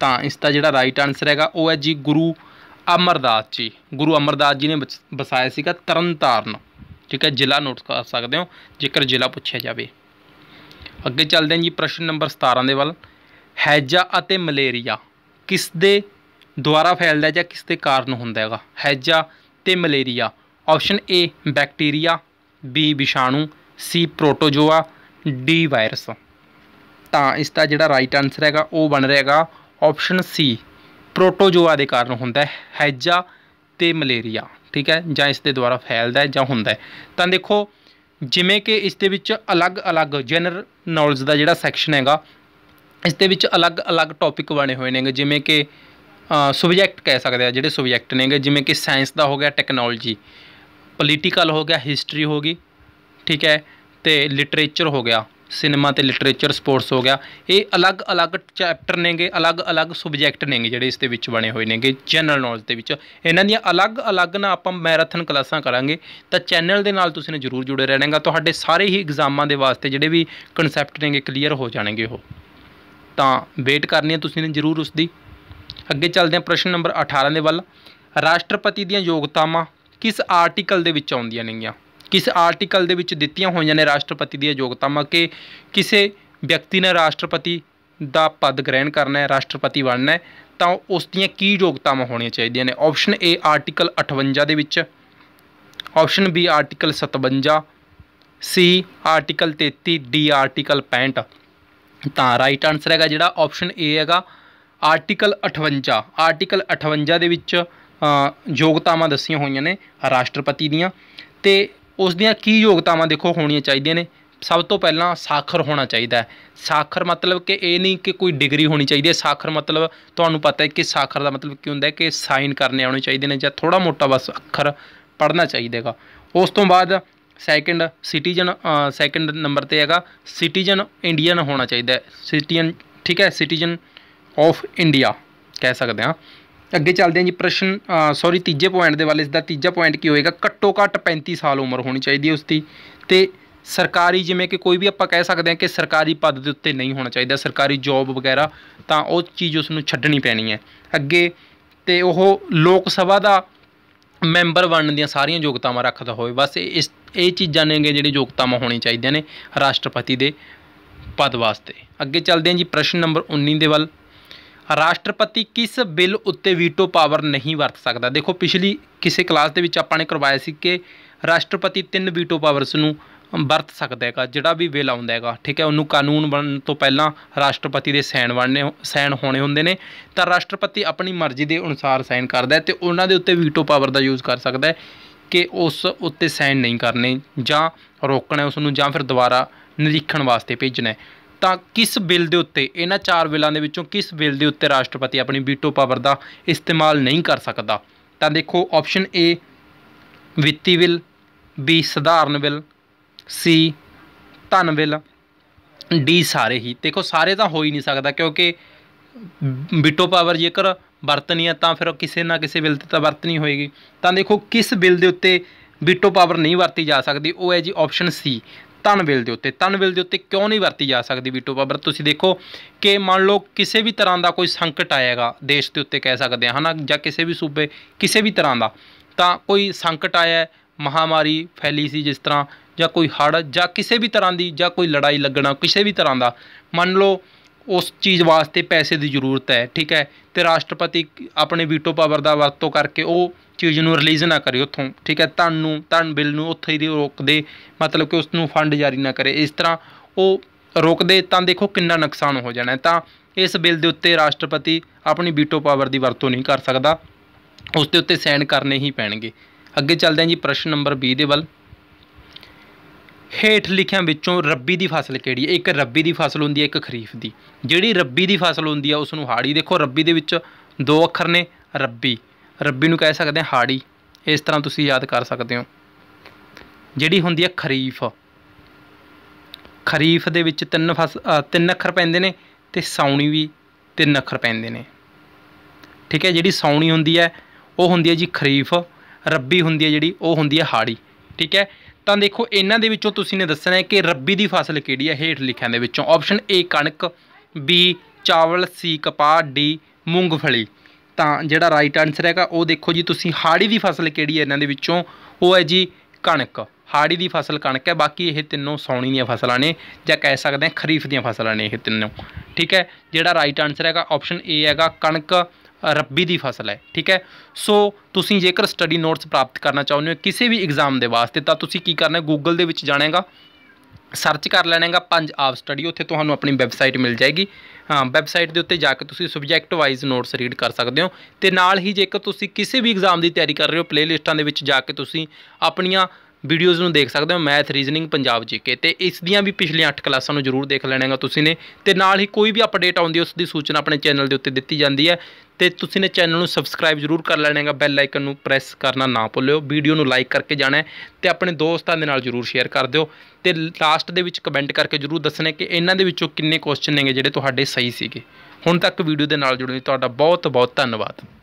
ਤਾਂ ਇਸ ਦਾ ਜਿਹੜਾ ਰਾਈਟ ਆਨਸਰ ਹੈਗਾ ਉਹ ਹੈ ਜੀ ਗੁਰੂ ਅਮਰਦਾਸ ਜੀ ਗੁਰੂ ਅਮਰਦਾਸ ਜੀ ਨੇ ਵਸਾਇਆ ਸੀਗਾ ਤਰਨਤਾਰਨ ਠੀਕ ਹੈ ਜ਼ਿਲ੍ਹਾ ਨੋਟ ਕਰ ਸਕਦੇ ਹੋ ਜੇਕਰ ਜ਼ਿਲ੍ਹਾ ਪੁੱਛਿਆ ਜਾਵੇ ਅੱਗੇ ਚੱਲਦੇ ਹਾਂ ਜੀ ਪ੍ਰਸ਼ਨ ਨੰਬਰ 17 ਦੇ ਵੱਲ ਹੈਜ਼ਾ ਅਤੇ ਮਲੇਰੀਆ ਕਿਸ ਦੇ ਦੁਆਰਾ ਫੈਲਦਾ ਜਾਂ ਕਿਸ ਦੇ ਕਾਰਨ ਹੁੰਦਾ ਹੈਗਾ ਹੈਜ਼ਾ ਤੇ malaria option A bacteria B ਵਿਸ਼ਾਣੂ ਸੀ ਪ੍ਰੋਟੋਜੋਆ ਡੀ ਵਾਇਰਸ ਤਾਂ ਇਸ ਦਾ ਜਿਹੜਾ ਰਾਈਟ ਆਨਸਰ ਹੈਗਾ ਉਹ ਬਣ ਰਿਹਾਗਾ ਆਪਸ਼ਨ ਸੀ ਪ੍ਰੋਟੋਜੋਆ ਦੇ ਕਾਰਨ ਹੁੰਦਾ ਹੈ ਹੈਜ਼ਾ ਤੇ ਮਲੇਰੀਆ ਠੀਕ ਹੈ ਜਾਂ ਇਸ ਦੇ ਦੁਆਰਾ ਫੈਲਦਾ ਹੈ ਜਾਂ ਹੁੰਦਾ ਹੈ ਤਾਂ ਦੇਖੋ ਜਿਵੇਂ ਕਿ ਇਸ ਦੇ ਵਿੱਚ ਅਲੱਗ-ਅਲੱਗ ਜਨਰਲ ਨੌਲੇਜ ਦਾ ਜਿਹੜਾ ਸੈਕਸ਼ਨ ਹੈਗਾ ਇਸ ਦੇ ਵਿੱਚ ਅਲੱਗ-ਅਲੱਗ ਟੌਪਿਕ ਬਣੇ ਹੋਏ ਨੇਗੇ ਜਿਵੇਂ ਕਿ ਸਬਜੈਕਟ ਕਹਿ ਸਕਦੇ ਆ ਜਿਹੜੇ ਸਬਜੈਕਟ ਨੇਗੇ ਜਿਵੇਂ ਕਿ ਸਾਇੰਸ ਦਾ ਹੋ ਗਿਆ ਟੈਕਨੋਲੋਜੀ ਪੋਲੀਟੀਕਲ ਹੋ ਗਿਆ ਹਿਸਟਰੀ ਹੋ ਗਈ ਠੀਕ ਹੈ ਤੇ ਲਿਟਰੇਚਰ ਹੋ ਗਿਆ ਸਿਨੇਮਾ ਤੇ ਲਿਟਰੇਚਰ ਸਪੋਰਟਸ ਹੋ ਗਿਆ ਇਹ ਅਲੱਗ-ਅਲੱਗ ਚੈਪਟਰ ਨੇਗੇ ਅਲੱਗ-ਅਲੱਗ ਸਬਜੈਕਟ ਨੇਗੇ ਜਿਹੜੇ ਇਸ ਦੇ ਵਿੱਚ ਬਣੇ ਹੋਏ ਨੇਗੇ ਜਨਰਲ ਨੌਲੇਜ ਦੇ ਵਿੱਚ ਇਹਨਾਂ ਦੀਆਂ ਅਲੱਗ-ਅਲੱਗ ਨਾ ਆਪਾਂ ਮੈਰਾਥਨ ਕਲਾਸਾਂ ਕਰਾਂਗੇ ਤਾਂ ਚੈਨਲ ਦੇ ਨਾਲ ਤੁਸੀਂ ਨੇ ਜ਼ਰੂਰ ਜੁੜੇ ਰਹਿਣਾਗਾ ਤੁਹਾਡੇ ਸਾਰੇ ਹੀ ਐਗਜ਼ਾਮਾਂ ਦੇ ਵਾਸਤੇ ਜਿਹੜੇ ਵੀ ਕਨਸੈਪਟ ਨੇਗੇ ਕਲੀਅਰ ਹੋ ਜਾਣਗੇ ਉਹ ਤਾਂ ਵੇਟ ਕਰਨੀ ਹੈ ਤੁਸੀਂ ਨੇ ਜ਼ਰੂਰ ਉਸ ਦੀ ਅੱਗੇ ਚੱਲਦੇ ਹਾਂ ਪ੍ਰਸ਼ਨ ਨੰਬਰ 18 ਦੇ ਵੱਲ ਰਾਸ਼ਟਰਪਤੀ ਦੀਆਂ ਯੋਗਤਾਵਾਂ ਕਿਸ ਆਰਟੀਕਲ ਦੇ ਵਿੱਚ ਆਉਂਦੀਆਂ ਨੇਗੀਆਂ ਕਿਸ ਆਰਟੀਕਲ ਦੇ ਵਿੱਚ ਦਿੱਤੀਆਂ ਹੋਈਆਂ ਨੇ ਰਾਸ਼ਟਰਪਤੀ ਦੀਆਂ ਯੋਗਤਾਵਾਂ ਕਿ ਕਿਸੇ ਵਿਅਕਤੀ ਨੇ ਰਾਸ਼ਟਰਪਤੀ ਦਾ ਪਦ ਗ੍ਰਹਿਣ ਕਰਨਾ ਹੈ ਰਾਸ਼ਟਰਪਤੀ ਬਣਨਾ ਹੈ ਤਾਂ ਉਸ ਦੀਆਂ ਕੀ ਯੋਗਤਾਵਾਂ ਹੋਣੀਆਂ ਚਾਹੀਦੀਆਂ ਨੇ ਆਪਸ਼ਨ ਏ ਆਰਟੀਕਲ 58 ਦੇ ਵਿੱਚ option B article 57 C article 33 D article 65 ਤਾਂ ਰਾਈਟ ਆਨਸਰ ਹੈਗਾ ਜਿਹੜਾ ਆਪਸ਼ਨ ਏ ਹੈਗਾ ਆਰਟੀਕਲ 58 ਆਰਟੀਕਲ 58 ਦੇ ਵਿੱਚ ਯੋਗਤਾਵਾਂ ਦੱਸੀਆਂ ਹੋਈਆਂ ਨੇ ਰਾਸ਼ਟਰਪਤੀ ਦੀਆਂ ਤੇ ਉਸ ਦੀਆਂ ਕੀ ਯੋਗਤਾਵਾਂ ਦੇਖੋ ਹੋਣੀਆਂ ਚਾਹੀਦੀਆਂ ਨੇ ਸਭ ਤੋਂ ਪਹਿਲਾਂ ਸਾਖਰ ਹੋਣਾ ਚਾਹੀਦਾ ਹੈ ਸਾਖਰ ਮਤਲਬ ਕਿ ਇਹ ਨਹੀਂ ਕਿ ਕੋਈ ਡਿਗਰੀ ਹੋਣੀ ਚਾਹੀਦੀ ਹੈ ਸਾਖਰ ਮਤਲਬ ਤੁਹਾਨੂੰ ਪਤਾ ਹੈ ਕਿ ਸਾਖਰ ਦਾ ਮਤਲਬ ਕੀ ਹੁੰਦਾ ਹੈ ਕਿ ਸਾਈਨ ਕਰਨੇ ਆਉਣੇ ਚਾਹੀਦੇ ਨੇ ਜਾਂ ਥੋੜਾ ਮੋਟਾ ਬਸ ਅੱਖਰ ਪੜ੍ਹਨਾ ਹੈਗਾ ਉਸ ਤੋਂ ਬਾਅਦ ਸੈਕੰਡ ਸਿਟੀਜ਼ਨ ਸੈਕੰਡ ਨੰਬਰ ਤੇ ਹੈਗਾ ਸਿਟੀਜ਼ਨ ਇੰਡੀਅਨ ਹੋਣਾ ਚਾਹੀਦਾ ਹੈ ਸਿਟੀਜ਼ਨ ਠੀਕ ਹੈ ਸਿਟੀਜ਼ਨ ਆਫ ਇੰਡੀਆ ਕਹਿ ਸਕਦੇ ਹਾਂ ਅੱਗੇ ਚੱਲਦੇ ਹਾਂ ਜੀ ਪ੍ਰਸ਼ਨ ਸੌਰੀ ਤੀਜੇ ਪੁਆਇੰਟ ਦੇ ਵਾਲੇ ਇਸ ਦਾ ਤੀਜਾ ਪੁਆਇੰਟ ਕੀ ਹੋਏਗਾ ਘੱਟੋ ਘੱਟ 35 ਸਾਲ ਉਮਰ ਹੋਣੀ ਚਾਹੀਦੀ ਹੈ ਉਸ ਦੀ ਤੇ ਸਰਕਾਰੀ ਜਿਵੇਂ ਕਿ ਕੋਈ ਵੀ ਆਪਾਂ ਕਹਿ ਸਕਦੇ ਹਾਂ ਕਿ ਸਰਕਾਰੀ ਪਦ ਦੇ ਉੱਤੇ ਨਹੀਂ ਹੋਣਾ ਚਾਹੀਦਾ ਸਰਕਾਰੀ ਜੌਬ ਵਗੈਰਾ ਤਾਂ ਉਹ ਚੀਜ਼ ਉਸ ਨੂੰ ਛੱਡਣੀ ਪੈਣੀ ਹੈ ਅੱਗੇ ਤੇ ਉਹ ਲੋਕ ਸਭਾ ਦਾ ਮੈਂਬਰ ਬਣਨ ਦੀਆਂ ਸਾਰੀਆਂ ਯੋਗਤਾਵਾਂ ਰੱਖਦਾ ਹੋਵੇ ਬਸ ਇਸ ਇਹ ਚੀਜ਼ਾਂ ਨੇਗੇ ਜਿਹੜੀ ਯੋਗਤਾਵਾਂ ਹੋਣੀ ਚਾਹੀਦੀਆਂ ਨੇ ਰਾਸ਼ਟਰਪਤੀ ਦੇ ਪਦ ਵਾਸਤੇ ਅੱਗੇ ਚੱਲਦੇ ਹਾਂ ਜੀ ਪ੍ਰਸ਼ਨ ਨੰਬਰ 19 ਦੇ ਵੱਲ ਰਾਸ਼ਟਰਪਤੀ ਕਿਸ ਬਿੱਲ ਉੱਤੇ ਵੀਟੋ ਪਾਵਰ ਨਹੀਂ ਵਰਤ ਸਕਦਾ ਦੇਖੋ ਪਿਛਲੀ ਕਿਸੇ ਕਲਾਸ ਦੇ ਵਿੱਚ ਆਪਾਂ ਨੇ ਕਰਵਾਇਆ ਸੀ ਕਿ ਰਾਸ਼ਟਰਪਤੀ ਤਿੰਨ ਵੀਟੋ ਪਾਵਰਸ ਨੂੰ ਵਰਤ ਸਕਦਾ ਹੈਗਾ ਜਿਹੜਾ ਵੀ ਬਿੱਲ ਆਉਂਦਾ ਹੈਗਾ ਠੀਕ ਹੈ ਉਹਨੂੰ ਕਾਨੂੰਨ ਬਣਨ ਤੋਂ ਪਹਿਲਾਂ ਰਾਸ਼ਟਰਪਤੀ ਦੇ ਸਾਈਨ ਵੜਨੇ ਸਾਈਨ ਹੋਣੇ ਹੁੰਦੇ ਨੇ ਤਾਂ ਰਾਸ਼ਟਰਪਤੀ ਆਪਣੀ ਮਰਜ਼ੀ ਦੇ ਅਨੁਸਾਰ ਸਾਈਨ ਕਰਦਾ ਹੈ ਤੇ ਉਹਨਾਂ ਦੇ ਉੱਤੇ ਵੀਟੋ ਪਾਵਰ ਦਾ ਯੂਜ਼ ਕਰ ਸਕਦਾ ਹੈ ਕਿ ਉਸ ਉੱਤੇ ਸਾਈਨ ਨਹੀਂ ਕਰਨੇ ਜਾਂ ਰੋਕਣਾ ਉਸ ਨੂੰ ਜਾਂ ਫਿਰ ਦੁਬਾਰਾ ਨਿਰੀਖਣ ਵਾਸਤੇ ਭੇਜਣਾ ਤਾਂ ਕਿਸ ਬਿੱਲ ਦੇ ਉੱਤੇ ਇਹਨਾਂ ਚਾਰ ਬਿੱਲਾਂ ਦੇ ਵਿੱਚੋਂ ਕਿਸ ਬਿੱਲ ਦੇ ਉੱਤੇ ਰਾਸ਼ਟਰਪਤੀ ਆਪਣੀ ਵੀਟੋ ਪਾਵਰ ਦਾ ਇਸਤੇਮਾਲ ਨਹੀਂ ਕਰ ਸਕਦਾ ਤਾਂ ਦੇਖੋ ਆਪਸ਼ਨ ਏ ਵਿੱਤੀ ਬਿੱਲ ਬੀ ਸਧਾਰਨ ਬਿੱਲ ਸੀ ਧਨ ਬਿੱਲ ਡੀ ਸਾਰੇ ਹੀ ਦੇਖੋ ਸਾਰੇ ਤਾਂ ਹੋ ਹੀ ਨਹੀਂ ਸਕਦਾ ਕਿਉਂਕਿ ਵੀਟੋ ਪਾਵਰ ਜੇਕਰ ਵਰਤਣੀ ਆ ਤਾਂ ਫਿਰ ਕਿਸੇ ਨਾ ਕਿਸੇ ਬਿੱਲ ਤੇ ਤਾਂ ਵਰਤਣੀ ਹੋਏਗੀ ਤਾਂ ਦੇਖੋ ਕਿਸ ਬਿੱਲ ਦੇ ਉੱਤੇ ਵੀਟੋ ਪਾਵਰ ਨਹੀਂ ਵਰਤੀ ਜਾ ਸਕਦੀ ਉਹ ਹੈ ਜੀ ਆਪਸ਼ਨ ਸੀ ਤਨ ਬਿੱਲ ਦੇ ਉੱਤੇ ਤਨ ਬਿੱਲ ਦੇ ਉੱਤੇ ਕਿਉਂ ਨਹੀਂ ਵਰਤੀ ਜਾ ਸਕਦੀ ਵੀਟੋ ਪਾਵਰ ਤੁਸੀਂ ਦੇਖੋ ਕਿ ਮੰਨ ਲਓ ਕਿਸੇ ਵੀ ਤਰ੍ਹਾਂ ਦਾ ਕੋਈ ਸੰਕਟ ਆਏਗਾ ਦੇਸ਼ ਦੇ ਉੱਤੇ ਕਹਿ ਸਕਦੇ ਹਾਂ ਹਨਾ ਜਾਂ ਕਿਸੇ ਵੀ ਸੂਬੇ ਕਿਸੇ ਵੀ ਤਰ੍ਹਾਂ ਦਾ ਤਾਂ ਕੋਈ ਸੰਕਟ ਆਇਆ ਮਹਾਮਾਰੀ ਫੈਲੀ ਸੀ ਜਿਸ ਤਰ੍ਹਾਂ ਜਾਂ ਕੋਈ ਹੜ੍ਹ ਜਾਂ ਕਿਸੇ ਵੀ ਤਰ੍ਹਾਂ ਦੀ ਜਾਂ ਕੋਈ ਲੜਾਈ ਲੱਗਣਾ ਕਿਸੇ ਵੀ ਤਰ੍ਹਾਂ ਦਾ ਮੰਨ ਲਓ ਉਸ ਚੀਜ਼ ਵਾਸਤੇ ਪੈਸੇ ਦੀ ਜ਼ਰੂਰਤ ਹੈ ਠੀਕ ਹੈ ਤੇ ਰਾਸ਼ਟਰਪਤੀ ਆਪਣੇ ਵੀਟੋ ਪਾਵਰ ਦਾ ਵਰਤੋਂ ਕਰਕੇ ਉਹ ਚੀਜ਼ ਨੂੰ ਰਿਲੀਜ਼ ਨਾ ਕਰੇ ਉੱਥੋਂ ਠੀਕ ਹੈ ਤਨ ਨੂੰ ਤਨ ਬਿੱਲ ਨੂੰ ਉੱਥੇ ਹੀ ਰੋਕ ਦੇ ਮਤਲਬ ਕਿ ਉਸ ਨੂੰ ਫੰਡ ਜਾਰੀ ਨਾ ਕਰੇ ਇਸ ਤਰ੍ਹਾਂ ਉਹ ਰੋਕ ਦੇ ਤਾਂ ਦੇਖੋ ਕਿੰਨਾ ਨੁਕਸਾਨ ਹੋ ਜਾਣਾ ਤਾਂ ਇਸ ਬਿੱਲ ਦੇ ਉੱਤੇ ਰਾਸ਼ਟਰਪਤੀ ਆਪਣੀ ਵੀਟੋ ਪਾਵਰ ਦੀ ਵਰਤੋਂ ਨਹੀਂ ਕਰ ਸਕਦਾ ਉਸ ਦੇ ਉੱਤੇ ਸਾਈਨ ਕਰਨੇ ਹੀ ਪੈਣਗੇ ਅੱਗੇ ਚੱਲਦੇ ਹਾਂ ਜੀ ਪ੍ਰਸ਼ਨ ਨੰਬਰ 20 ਦੇ ਵੱਲ ਹੇਠ ਲਿਖਿਆਂ ਵਿੱਚੋਂ ਰੱਬੀ ਦੀ ਫਸਲ ਕਿਹੜੀ ਹੈ ਇੱਕ ਰੱਬੀ ਦੀ ਫਸਲ ਹੁੰਦੀ ਹੈ ਇੱਕ ਖਰੀਫ ਦੀ ਜਿਹੜੀ ਰੱਬੀ ਦੀ ਫਸਲ ਹੁੰਦੀ ਹੈ ਉਸ ਨੂੰ ਹਾੜੀ ਦੇਖੋ ਰੱਬੀ ਦੇ ਵਿੱਚ ਦੋ ਅੱਖਰ ਨੇ ਰੱਬੀ ਰੱਬੀ ਨੂੰ ਕਹਿ ਸਕਦੇ ਆ ਹਾੜੀ ਇਸ ਤਰ੍ਹਾਂ ਤੁਸੀਂ ਯਾਦ ਕਰ ਸਕਦੇ ਹੋ ਜਿਹੜੀ ਹੁੰਦੀ ਹੈ ਖਰੀਫ ਖਰੀਫ ਦੇ ਵਿੱਚ ਤਿੰਨ ਫਸ ਤਿੰਨ ਅੱਖਰ ਪੈਂਦੇ ਨੇ ਤੇ ਸੌਣੀ ਵੀ ਤਿੰਨ ਅੱਖਰ ਪੈਂਦੇ ਨੇ ਠੀਕ ਹੈ ਜਿਹੜੀ ਸੌਣੀ ਹੁੰਦੀ ਹੈ ਉਹ ਹੁੰਦੀ ਹੈ ਜੀ ਖਰੀਫ ਰੱਬੀ ਹੁੰਦੀ ਹੈ ਜਿਹੜੀ ਉਹ ਹੁੰਦੀ ਹੈ ਹਾੜੀ ਠੀਕ ਹੈ ਤਾਂ ਦੇਖੋ ਇਹਨਾਂ ਦੇ ਵਿੱਚੋਂ ਤੁਸੀਂ ਨੇ ਦੱਸਣਾ ਹੈ ਕਿ ਰੱਬੀ ਦੀ ਫਸਲ ਕਿਹੜੀ ਹੈ ਹੇਠ ਲਿਖਿਆਂ ਦੇ ਵਿੱਚੋਂ ਆਪਸ਼ਨ ਏ ਕਣਕ ਬੀ ਚਾਵਲ ਸੀ ਕਪਾਹ ਡੀ ਮੂੰਗਫਲੀ ਤਾਂ ਜਿਹੜਾ ਰਾਈਟ ਆਨਸਰ ਹੈਗਾ ਉਹ ਦੇਖੋ ਜੀ ਤੁਸੀਂ ਹਾੜੀ ਦੀ ਫਸਲ ਕਿਹੜੀ ਹੈ ਇਹਨਾਂ ਦੇ ਵਿੱਚੋਂ ਉਹ ਹੈ ਜੀ ਕਣਕ ਹਾੜੀ ਦੀ ਫਸਲ ਕਣਕ ਹੈ ਬਾਕੀ ਇਹ ਤਿੰਨੋਂ ਸੌਣੀ ਦੀਆਂ ਫਸਲਾਂ ਨੇ ਜਾਂ ਕਹਿ ਸਕਦੇ ਹਾਂ ਖਰੀਫ ਦੀਆਂ ਫਸਲਾਂ ਨੇ ਇਹ ਤਿੰਨੋਂ ਠੀਕ ਹੈ ਜਿਹੜਾ ਰਾਈਟ ਆਨਸਰ ਹੈਗਾ ਆਪਸ਼ਨ ਏ ਹੈਗਾ ਕਣਕ ਰੱਬੀ ਦੀ ਫਸਲ ਹੈ ਠੀਕ ਹੈ ਸੋ ਤੁਸੀਂ ਜੇਕਰ ਸਟੱਡੀ ਨੋਟਸ ਪ੍ਰਾਪਤ ਕਰਨਾ ਚਾਹੁੰਦੇ ਹੋ ਕਿਸੇ ਵੀ ਐਗਜ਼ਾਮ ਦੇ ਵਾਸਤੇ ਤਾਂ ਤੁਸੀਂ ਕੀ ਕਰਨਾ ਹੈ ਗੂਗਲ ਦੇ ਵਿੱਚ ਜਾਣੇਗਾ ਸਰਚ ਕਰ ਲੈਣੇਗਾ ਪੰਜ ਆਪ ਸਟੱਡੀ ਉੱਥੇ ਤੁਹਾਨੂੰ ਆਪਣੀ ਵੈਬਸਾਈਟ ਮਿਲ ਜਾਏਗੀ ਹਾਂ ਵੈਬਸਾਈਟ ਦੇ ਉੱਤੇ ਜਾ ਕੇ ਤੁਸੀਂ ਸਬਜੈਕਟ ਵਾਈਜ਼ ਨੋਟਸ ਰੀਡ ਕਰ ਸਕਦੇ ਹੋ ਤੇ ਨਾਲ ਹੀ ਜੇਕਰ ਤੁਸੀਂ ਕਿਸੇ ਵੀ ਐਗਜ਼ਾਮ ਦੀ ਤਿਆਰੀ ਕਰ ਰਹੇ ਹੋ ਪਲੇਲਿਸਟਾਂ ਦੇ ਵਿੱਚ ਜਾ ਕੇ ਤੁਸੀਂ ਆਪਣੀਆਂ ਵੀਡੀਓਜ਼ ਨੂੰ ਦੇਖ ਸਕਦੇ ਹੋ ਮੈਥ ਰੀਜ਼ਨਿੰਗ ਪੰਜਾਬ ਜੀਕੇ ਤੇ ਇਸ ਦੀਆਂ ਵੀ ਪਿਛਲੀਆਂ 8 ਕਲਾਸਾਂ ਨੂੰ ਜ਼ਰੂਰ ਦੇਖ ਲੈਣਾਗਾ ਤੁਸੀਂ ਨੇ ਤੇ ਨਾਲ ਹੀ ਕੋਈ ਵੀ ਅਪਡੇਟ ਆਉਂਦੀ ਉਸ ਦੀ ਸੂਚਨਾ ਆਪਣੇ ਚੈਨਲ ਦੇ ਉੱਤੇ ਦਿੱਤੀ ਜਾਂਦੀ ਹੈ ਤੇ ਤੁਸੀਂ ਨੇ ਚੈਨਲ ਨੂੰ ਸਬਸਕ੍ਰਾਈਬ ਜ਼ਰੂਰ ਕਰ ਲੈਣਾਗਾ ਬੈਲ ਆਈਕਨ ਨੂੰ ਪ੍ਰੈਸ ਕਰਨਾ ਨਾ ਭੁੱਲਿਓ ਵੀਡੀਓ ਨੂੰ ਲਾਈਕ ਕਰਕੇ ਜਾਣਾ ਤੇ ਆਪਣੇ ਦੋਸਤਾਂ ਦੇ ਨਾਲ ਜ਼ਰੂਰ ਸ਼ੇਅਰ ਕਰ ਦਿਓ ਤੇ ਲਾਸਟ ਦੇ ਵਿੱਚ ਕਮੈਂਟ ਕਰਕੇ ਜ਼ਰੂਰ ਦੱਸਣਾ ਕਿ ਇਹਨਾਂ ਦੇ ਵਿੱਚੋਂ ਕਿੰਨੇ ਕੁਐਸਚਨ ਨੇਗੇ ਜਿਹੜੇ ਤੁਹਾਡੇ ਸਹੀ ਸੀਗੇ ਹੁਣ ਤੱਕ ਵੀਡੀਓ ਦੇ ਨਾਲ ਜੁੜਨ ਲਈ ਤੁਹਾਡਾ ਬਹੁਤ ਬਹੁਤ ਧੰਨਵਾਦ